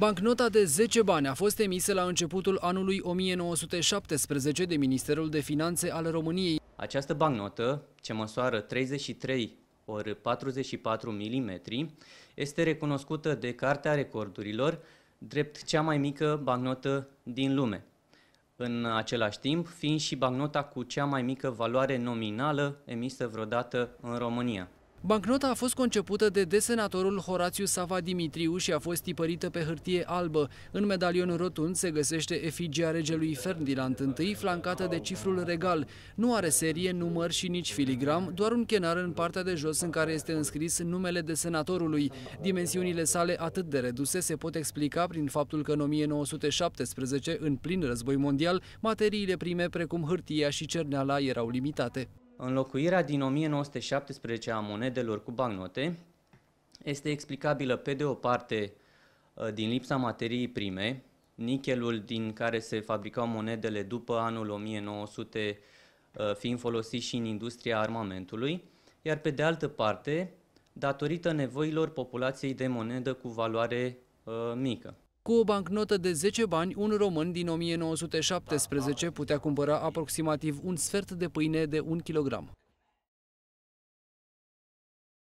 Bancnota de 10 bani a fost emisă la începutul anului 1917 de Ministerul de Finanțe al României. Această bancnotă, ce măsoară 33 ori 44 mm, este recunoscută de Cartea Recordurilor drept cea mai mică bancnotă din lume în același timp, fiind și bancnota cu cea mai mică valoare nominală emisă vreodată în România. Bancnota a fost concepută de desenatorul Horațiu Sava Dimitriu și a fost tipărită pe hârtie albă. În medalion rotund se găsește efigia regelui Ferdinand I, flancată de cifrul regal. Nu are serie, număr și nici filigram, doar un chenar în partea de jos în care este înscris numele desenatorului. Dimensiunile sale atât de reduse se pot explica prin faptul că în 1917, în plin război mondial, materiile prime precum hârtia și cerneala erau limitate. Înlocuirea din 1917 a monedelor cu bancnote este explicabilă pe de o parte ă, din lipsa materiei prime, nichelul din care se fabricau monedele după anul 1900 ă, fiind folosit și în industria armamentului, iar pe de altă parte, datorită nevoilor populației de monedă cu valoare ă, mică. Cu o bancnotă de 10 bani, un român din 1917 putea cumpăra aproximativ un sfert de pâine de 1 kilogram.